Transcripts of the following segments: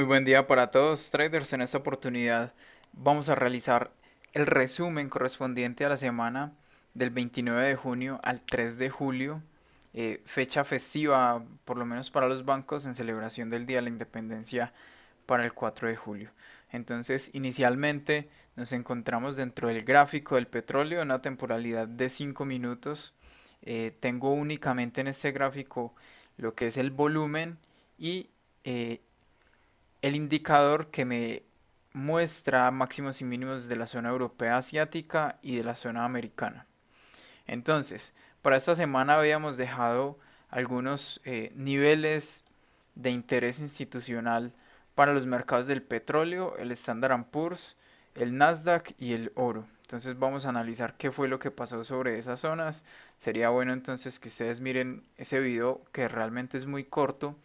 Muy buen día para todos traders. En esta oportunidad vamos a realizar el resumen correspondiente a la semana del 29 de junio al 3 de julio, eh, fecha festiva por lo menos para los bancos en celebración del Día de la Independencia para el 4 de julio. Entonces, inicialmente nos encontramos dentro del gráfico del petróleo, en una temporalidad de 5 minutos. Eh, tengo únicamente en este gráfico lo que es el volumen y eh, el indicador que me muestra máximos y mínimos de la zona europea asiática y de la zona americana. Entonces, para esta semana habíamos dejado algunos eh, niveles de interés institucional para los mercados del petróleo, el Standard Poor's, el Nasdaq y el oro. Entonces vamos a analizar qué fue lo que pasó sobre esas zonas. Sería bueno entonces que ustedes miren ese video que realmente es muy corto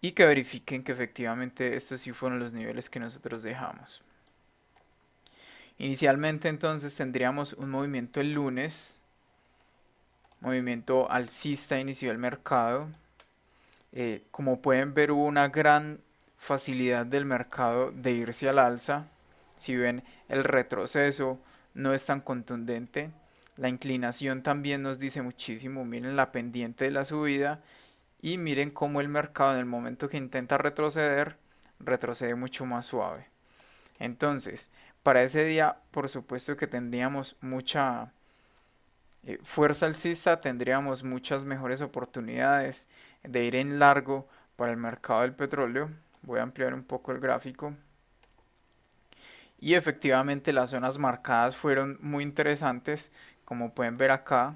y que verifiquen que efectivamente estos sí fueron los niveles que nosotros dejamos. Inicialmente entonces tendríamos un movimiento el lunes, movimiento alcista inició el mercado. Eh, como pueden ver hubo una gran facilidad del mercado de irse al alza. Si ven el retroceso no es tan contundente. La inclinación también nos dice muchísimo, miren la pendiente de la subida y miren cómo el mercado en el momento que intenta retroceder, retrocede mucho más suave. Entonces, para ese día, por supuesto que tendríamos mucha eh, fuerza alcista, tendríamos muchas mejores oportunidades de ir en largo para el mercado del petróleo. Voy a ampliar un poco el gráfico. Y efectivamente las zonas marcadas fueron muy interesantes. Como pueden ver acá,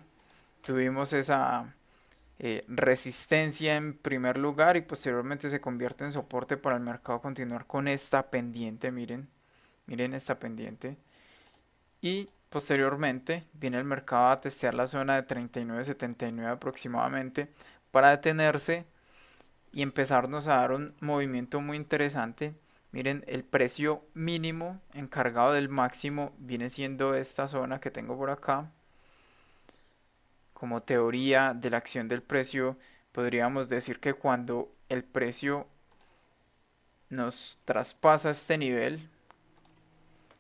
tuvimos esa eh, resistencia en primer lugar y posteriormente se convierte en soporte para el mercado continuar con esta pendiente, miren, miren esta pendiente. Y posteriormente viene el mercado a testear la zona de 39.79 aproximadamente para detenerse y empezarnos a dar un movimiento muy interesante. Miren, el precio mínimo encargado del máximo viene siendo esta zona que tengo por acá, como teoría de la acción del precio, podríamos decir que cuando el precio nos traspasa este nivel,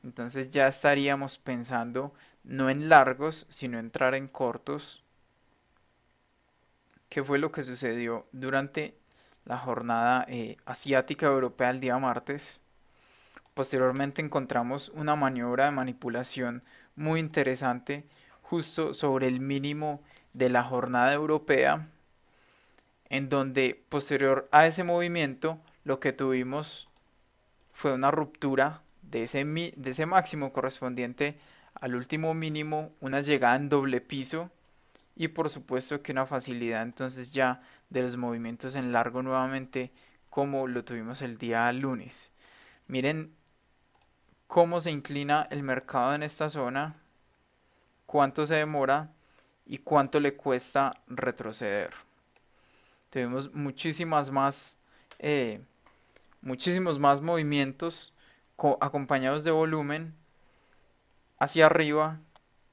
entonces ya estaríamos pensando no en largos, sino entrar en cortos. ¿Qué fue lo que sucedió durante la jornada eh, asiática europea el día martes? Posteriormente encontramos una maniobra de manipulación muy interesante justo sobre el mínimo de la jornada europea, en donde posterior a ese movimiento lo que tuvimos fue una ruptura de ese, de ese máximo correspondiente al último mínimo, una llegada en doble piso y por supuesto que una facilidad entonces ya de los movimientos en largo nuevamente como lo tuvimos el día lunes. Miren cómo se inclina el mercado en esta zona, cuánto se demora y cuánto le cuesta retroceder. Tuvimos muchísimas más, eh, muchísimos más movimientos acompañados de volumen hacia arriba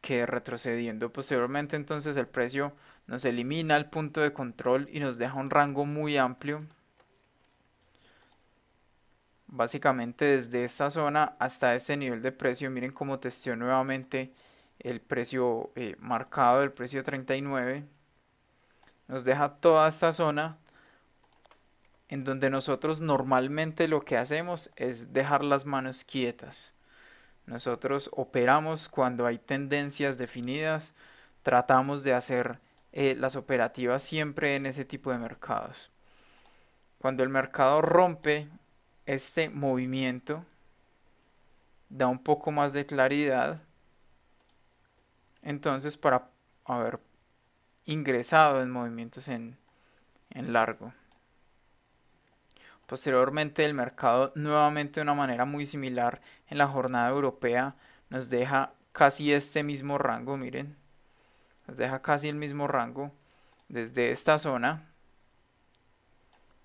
que retrocediendo posteriormente. Entonces el precio nos elimina el punto de control y nos deja un rango muy amplio. Básicamente desde esta zona hasta este nivel de precio, miren cómo testió nuevamente el precio eh, marcado, el precio 39, nos deja toda esta zona en donde nosotros normalmente lo que hacemos es dejar las manos quietas. Nosotros operamos cuando hay tendencias definidas, tratamos de hacer eh, las operativas siempre en ese tipo de mercados. Cuando el mercado rompe este movimiento, da un poco más de claridad, entonces para haber ingresado en movimientos en, largo. Posteriormente el mercado nuevamente de una manera muy similar en la jornada europea nos deja casi este mismo rango, miren, nos deja casi el mismo rango desde esta zona,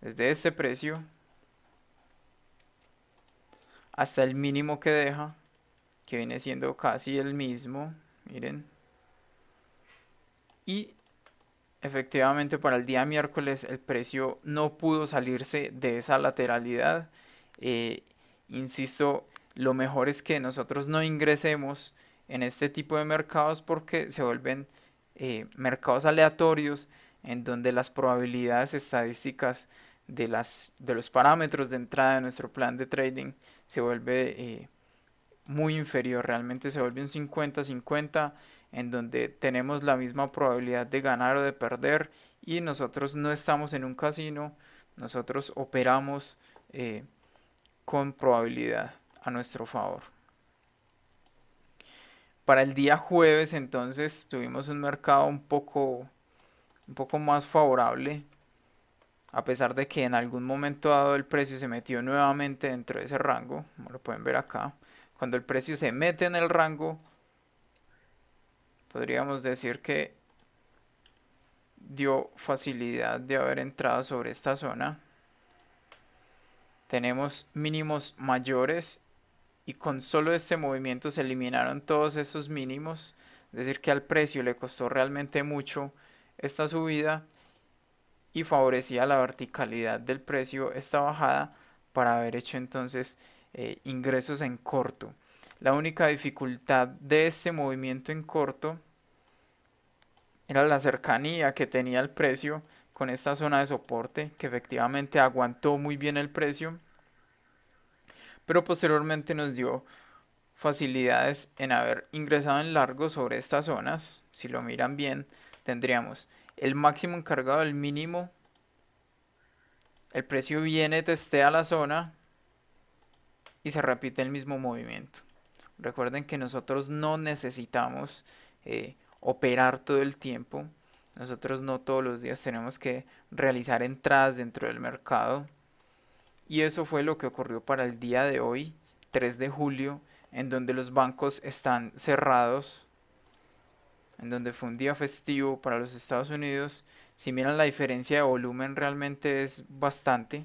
desde este precio hasta el mínimo que deja, que viene siendo casi el mismo, miren, y efectivamente para el día miércoles el precio no pudo salirse de esa lateralidad. Eh, insisto, lo mejor es que nosotros no ingresemos en este tipo de mercados porque se vuelven eh, mercados aleatorios en donde las probabilidades estadísticas de, las, de los parámetros de entrada de nuestro plan de trading se vuelve eh, muy inferior, realmente se vuelve un 50-50 en donde tenemos la misma probabilidad de ganar o de perder y nosotros no estamos en un casino, nosotros operamos eh, con probabilidad a nuestro favor. Para el día jueves entonces tuvimos un mercado un poco, un poco más favorable, a pesar de que en algún momento dado el precio se metió nuevamente dentro de ese rango, como lo pueden ver acá. Cuando el precio se mete en el rango, podríamos decir que dio facilidad de haber entrado sobre esta zona. Tenemos mínimos mayores y con solo este movimiento se eliminaron todos esos mínimos. Es decir, que al precio le costó realmente mucho esta subida y favorecía la verticalidad del precio esta bajada para haber hecho entonces eh, ingresos en corto. La única dificultad de este movimiento en corto era la cercanía que tenía el precio con esta zona de soporte, que efectivamente aguantó muy bien el precio, pero posteriormente nos dio facilidades en haber ingresado en largo sobre estas zonas. Si lo miran bien, tendríamos el máximo encargado el mínimo. El precio viene, testea la zona y se repite el mismo movimiento. Recuerden que nosotros no necesitamos eh, operar todo el tiempo. Nosotros no todos los días tenemos que realizar entradas dentro del mercado. Y eso fue lo que ocurrió para el día de hoy, 3 de julio, en donde los bancos están cerrados, en donde fue un día festivo para los Estados Unidos. Si miran la diferencia de volumen realmente es bastante.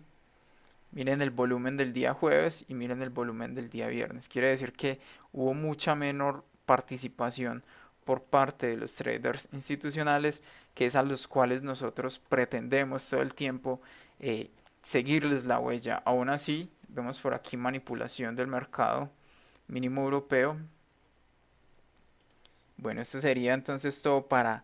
Miren el volumen del día jueves y miren el volumen del día viernes. Quiere decir que hubo mucha menor participación por parte de los traders institucionales, que es a los cuales nosotros pretendemos todo el tiempo eh, seguirles la huella. Aún así, vemos por aquí manipulación del mercado mínimo europeo. Bueno, esto sería entonces todo para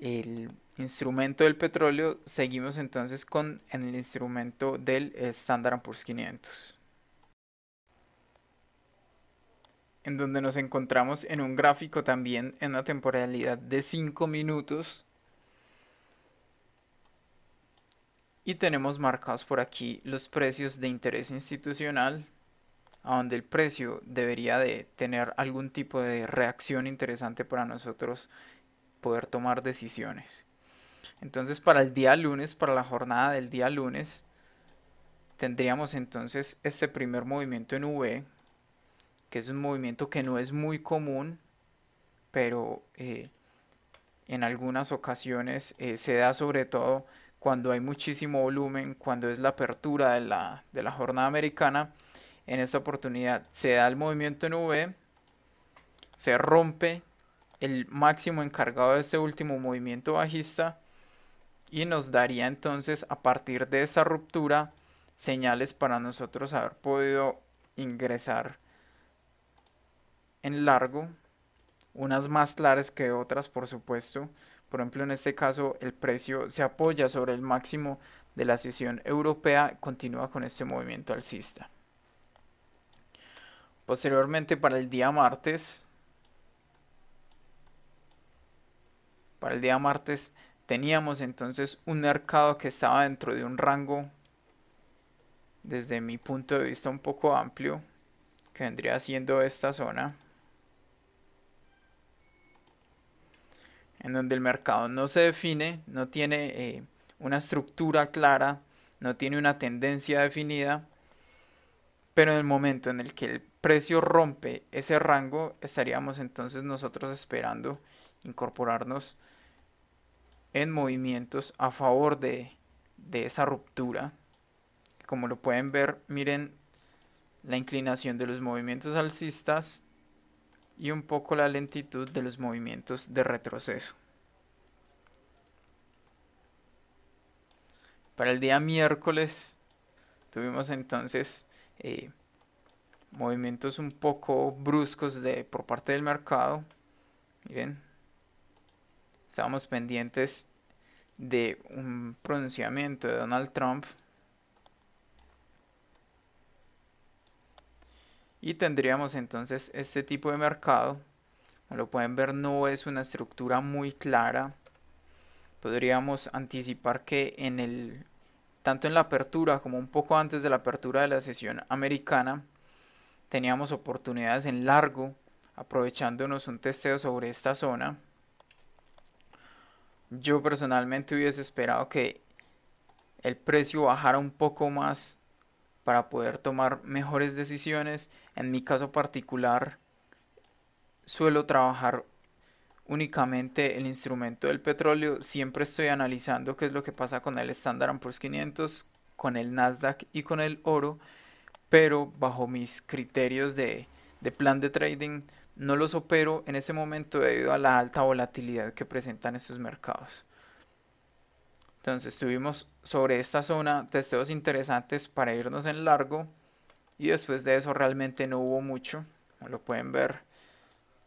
el instrumento del petróleo. Seguimos entonces con el instrumento del Standard Poor's 500. en donde nos encontramos en un gráfico también en una temporalidad de 5 minutos. Y tenemos marcados por aquí los precios de interés institucional, a donde el precio debería de tener algún tipo de reacción interesante para nosotros poder tomar decisiones. Entonces para el día lunes, para la jornada del día lunes, tendríamos entonces este primer movimiento en V que es un movimiento que no es muy común, pero eh, en algunas ocasiones eh, se da sobre todo cuando hay muchísimo volumen, cuando es la apertura de la, jornada americana. En esta oportunidad se da el movimiento en V, se rompe el máximo encargado de este último movimiento bajista y nos daría entonces a partir de esa ruptura señales para nosotros haber podido ingresar en largo, unas más claras que otras, por supuesto. Por ejemplo, en este caso, el precio se apoya sobre el máximo de la sesión europea, continúa con este movimiento alcista. Posteriormente, para el día martes, para el día martes teníamos entonces un mercado que estaba dentro de un rango, desde mi punto de vista, un poco amplio, que vendría siendo esta zona. en donde el mercado no se define, no tiene eh, una estructura clara, no tiene una tendencia definida, pero en el momento en el que el precio rompe ese rango, estaríamos entonces nosotros esperando incorporarnos en movimientos a favor de, de esa ruptura. Como lo pueden ver, miren la inclinación de los movimientos alcistas y un poco la lentitud de los movimientos de retroceso. Para el día miércoles tuvimos entonces eh, movimientos un poco bruscos de, por parte del mercado. Miren, estábamos pendientes de un pronunciamiento de Donald Trump Y tendríamos entonces este tipo de mercado. Como lo pueden ver, no es una estructura muy clara. Podríamos anticipar que en el tanto en la apertura como un poco antes de la apertura de la sesión americana, teníamos oportunidades en largo, aprovechándonos un testeo sobre esta zona. Yo personalmente hubiese esperado que el precio bajara un poco más para poder tomar mejores decisiones. En mi caso particular, suelo trabajar únicamente el instrumento del petróleo. Siempre estoy analizando qué es lo que pasa con el Standard Poor's 500, con el Nasdaq y con el oro, pero bajo mis criterios de, de plan de trading no los opero en ese momento debido a la alta volatilidad que presentan estos mercados. Entonces tuvimos sobre esta zona testeos interesantes para irnos en largo y después de eso realmente no hubo mucho, como lo pueden ver.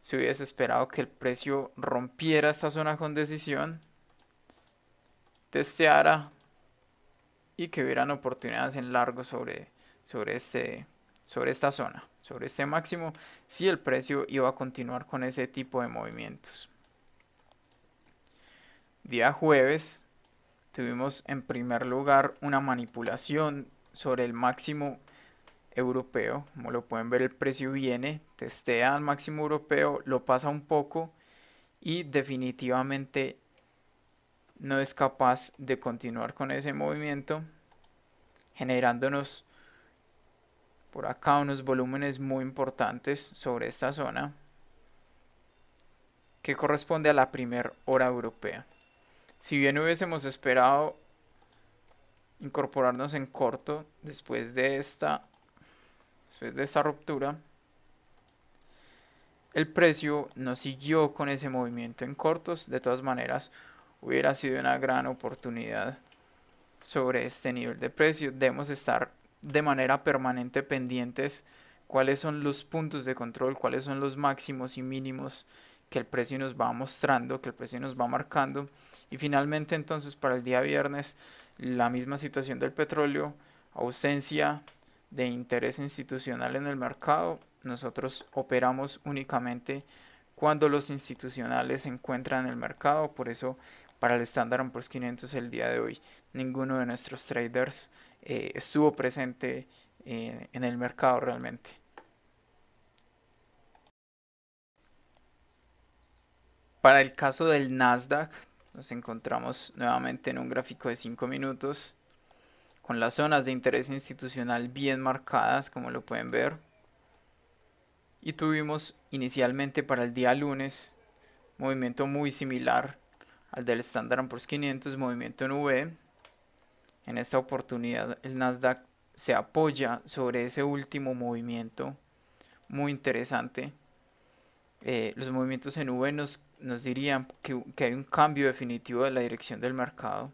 Si hubiese esperado que el precio rompiera esta zona con decisión, testeara y que hubieran oportunidades en largo sobre, sobre, este, sobre esta zona, sobre este máximo, si el precio iba a continuar con ese tipo de movimientos. Día jueves tuvimos en primer lugar una manipulación sobre el máximo europeo. Como lo pueden ver, el precio viene, testea al máximo europeo, lo pasa un poco y definitivamente no es capaz de continuar con ese movimiento, generándonos por acá unos volúmenes muy importantes sobre esta zona que corresponde a la primera hora europea. Si bien hubiésemos esperado incorporarnos en corto después de esta, después de esta ruptura, el precio no siguió con ese movimiento en cortos. De todas maneras, hubiera sido una gran oportunidad sobre este nivel de precio. Debemos estar de manera permanente pendientes cuáles son los puntos de control, cuáles son los máximos y mínimos que el precio nos va mostrando, que el precio nos va marcando. Y finalmente entonces para el día viernes la misma situación del petróleo, ausencia de interés institucional en el mercado. Nosotros operamos únicamente cuando los institucionales se encuentran en el mercado, por eso para el estándar Poor's 500 el día de hoy ninguno de nuestros traders eh, estuvo presente eh, en el mercado realmente. Para el caso del Nasdaq, nos encontramos nuevamente en un gráfico de 5 minutos con las zonas de interés institucional bien marcadas, como lo pueden ver. Y tuvimos inicialmente para el día lunes movimiento muy similar al del Standard Poor's 500, movimiento en V. En esta oportunidad el Nasdaq se apoya sobre ese último movimiento muy interesante eh, los movimientos en V nos, dirían que, hay un cambio definitivo de la dirección del mercado.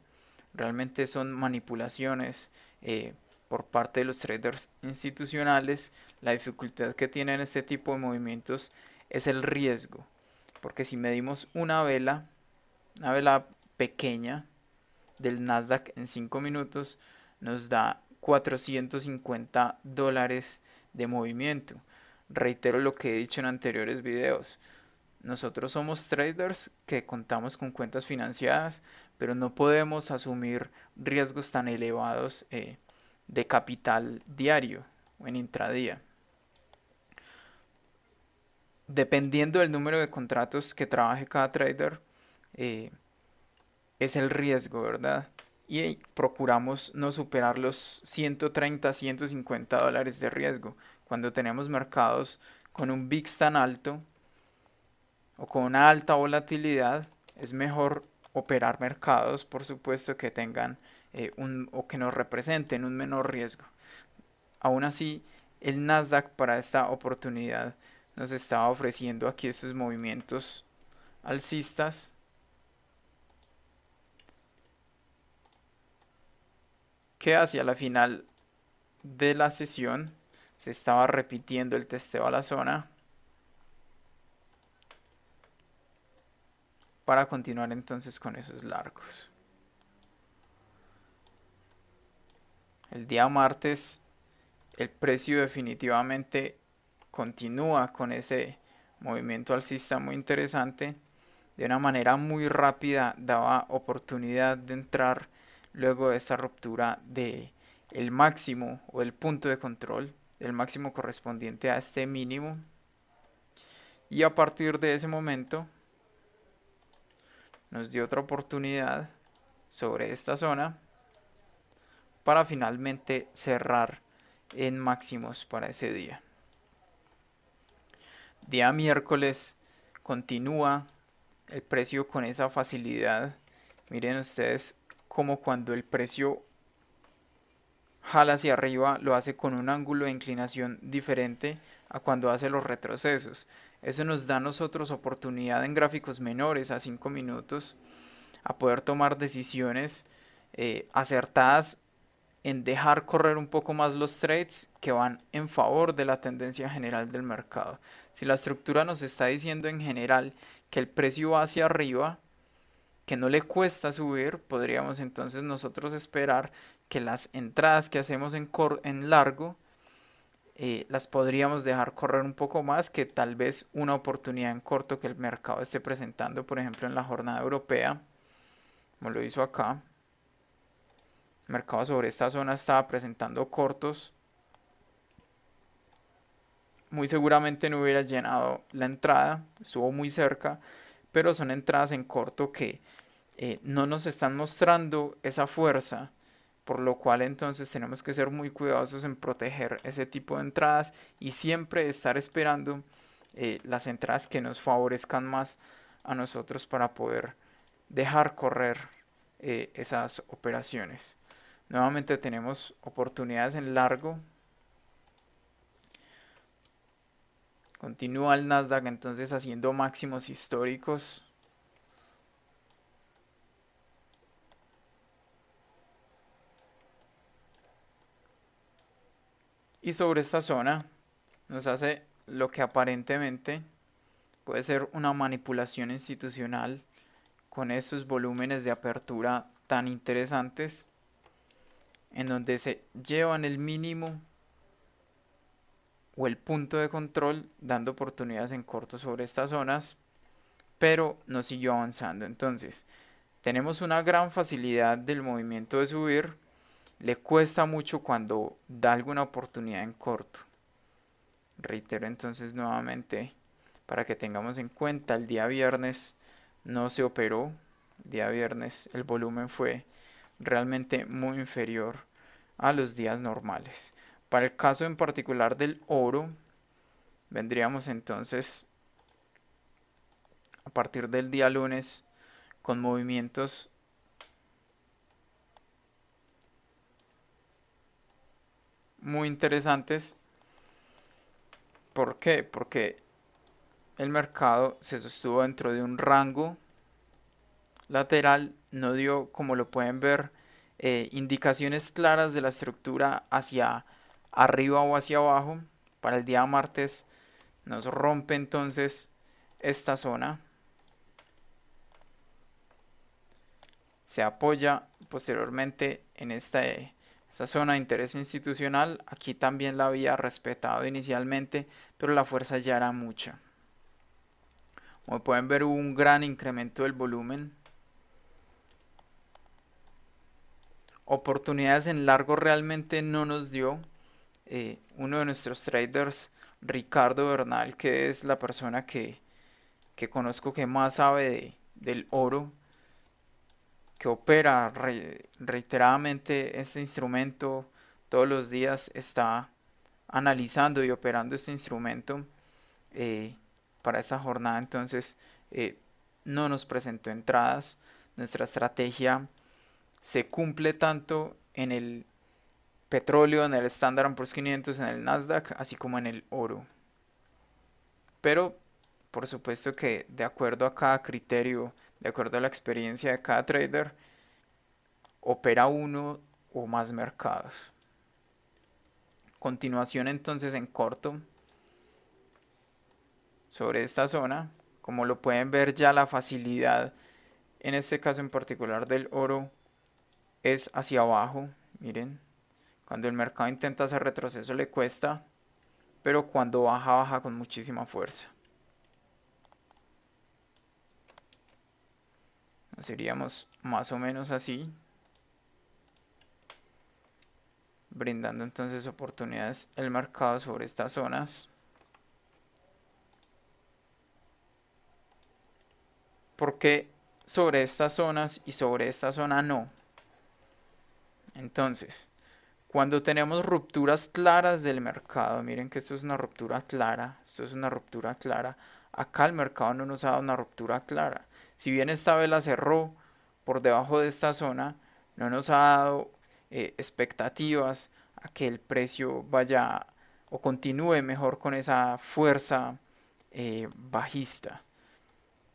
Realmente son manipulaciones eh, por parte de los traders institucionales. La dificultad que tienen este tipo de movimientos es el riesgo. Porque si medimos una vela, una vela pequeña del Nasdaq en 5 minutos, nos da 450 dólares de movimiento. Reitero lo que he dicho en anteriores videos. Nosotros somos traders que contamos con cuentas financiadas, pero no podemos asumir riesgos tan elevados eh, de capital diario o en intradía. Dependiendo del número de contratos que trabaje cada trader, eh, es el riesgo, ¿verdad? Y procuramos no superar los 130, 150 dólares de riesgo, cuando tenemos mercados con un VIX tan alto o con una alta volatilidad, es mejor operar mercados, por supuesto, que tengan eh, un, o que nos representen un menor riesgo. Aún así, el Nasdaq para esta oportunidad nos estaba ofreciendo aquí estos movimientos alcistas. que hacia la final de la sesión se estaba repitiendo el testeo a la zona para continuar entonces con esos largos. El día martes el precio definitivamente continúa con ese movimiento alcista muy interesante. De una manera muy rápida daba oportunidad de entrar luego de esa ruptura de el máximo o el punto de control el máximo correspondiente a este mínimo. Y a partir de ese momento nos dio otra oportunidad sobre esta zona para finalmente cerrar en máximos para ese día. Día miércoles continúa el precio con esa facilidad. Miren ustedes como cuando el precio jala hacia arriba, lo hace con un ángulo de inclinación diferente a cuando hace los retrocesos. Eso nos da nosotros oportunidad en gráficos menores a 5 minutos a poder tomar decisiones eh, acertadas en dejar correr un poco más los trades que van en favor de la tendencia general del mercado. Si la estructura nos está diciendo en general que el precio va hacia arriba, que no le cuesta subir, podríamos entonces nosotros esperar que las entradas que hacemos en, en largo eh, las podríamos dejar correr un poco más que tal vez una oportunidad en corto que el mercado esté presentando, por ejemplo, en la jornada europea, como lo hizo acá. El mercado sobre esta zona estaba presentando cortos. Muy seguramente no hubiera llenado la entrada, estuvo muy cerca, pero son entradas en corto que eh, no nos están mostrando esa fuerza por lo cual entonces tenemos que ser muy cuidadosos en proteger ese tipo de entradas y siempre estar esperando eh, las entradas que nos favorezcan más a nosotros para poder dejar correr eh, esas operaciones. Nuevamente tenemos oportunidades en largo. Continúa el Nasdaq entonces haciendo máximos históricos Y sobre esta zona nos hace lo que aparentemente puede ser una manipulación institucional con estos volúmenes de apertura tan interesantes en donde se llevan el mínimo o el punto de control dando oportunidades en corto sobre estas zonas pero no siguió avanzando entonces tenemos una gran facilidad del movimiento de subir le cuesta mucho cuando da alguna oportunidad en corto. Reitero entonces nuevamente para que tengamos en cuenta, el día viernes no se operó, el día viernes el volumen fue realmente muy inferior a los días normales. Para el caso en particular del oro, vendríamos entonces a partir del día lunes con movimientos muy interesantes. ¿Por qué? Porque el mercado se sostuvo dentro de un rango lateral, no dio, como lo pueden ver, eh, indicaciones claras de la estructura hacia arriba o hacia abajo. Para el día martes nos rompe entonces esta zona. Se apoya posteriormente en esta esta zona de interés institucional aquí también la había respetado inicialmente, pero la fuerza ya era mucha. Como pueden ver hubo un gran incremento del volumen. Oportunidades en largo realmente no nos dio. Eh, uno de nuestros traders, Ricardo Bernal, que es la persona que, que conozco que más sabe del oro, que opera reiteradamente este instrumento todos los días está analizando y operando este instrumento eh, para esta jornada entonces eh, no nos presentó entradas nuestra estrategia se cumple tanto en el petróleo, en el Standard Poor's 500, en el Nasdaq, así como en el oro. Pero por supuesto que de acuerdo a cada criterio de acuerdo a la experiencia de cada trader, opera uno o más mercados. Continuación entonces en corto sobre esta zona, como lo pueden ver ya la facilidad, en este caso en particular del oro, es hacia abajo, miren, cuando el mercado intenta hacer retroceso le cuesta, pero cuando baja, baja con muchísima fuerza. Seríamos más o menos así. Brindando entonces oportunidades el mercado sobre estas zonas. Porque sobre estas zonas y sobre esta zona no? Entonces, cuando tenemos rupturas claras del mercado, miren que esto es una ruptura clara, esto es una ruptura clara, acá el mercado no nos ha dado una ruptura clara. Si bien esta vela cerró por debajo de esta zona, no nos ha dado eh, expectativas a que el precio vaya o continúe mejor con esa fuerza eh, bajista.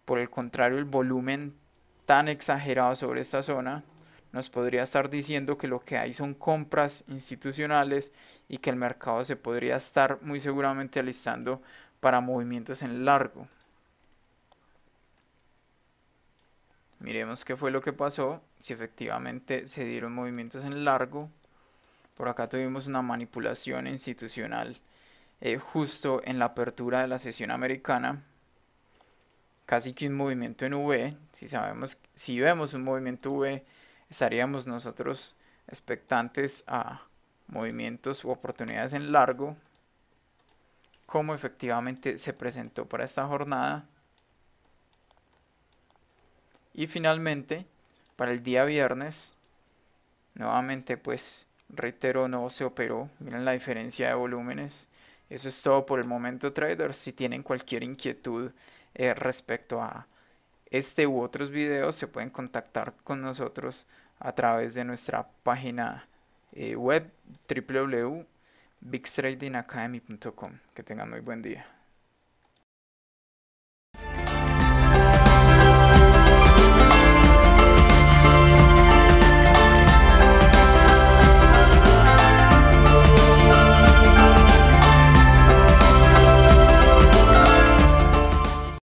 Por el contrario, el volumen tan exagerado sobre esta zona nos podría estar diciendo que lo que hay son compras institucionales y que el mercado se podría estar muy seguramente alistando para movimientos en largo. Miremos qué fue lo que pasó. Si efectivamente se dieron movimientos en largo. Por acá tuvimos una manipulación institucional eh, justo en la apertura de la sesión americana. Casi que un movimiento en V. Si, sabemos, si vemos un movimiento V, estaríamos nosotros expectantes a movimientos u oportunidades en largo. Como efectivamente se presentó para esta jornada y finalmente, para el día viernes, nuevamente pues reitero, no se operó. Miren la diferencia de volúmenes. Eso es todo por el momento, traders. Si tienen cualquier inquietud eh, respecto a este u otros videos, se pueden contactar con nosotros a través de nuestra página eh, web www.bigstradingacademy.com Que tengan muy buen día.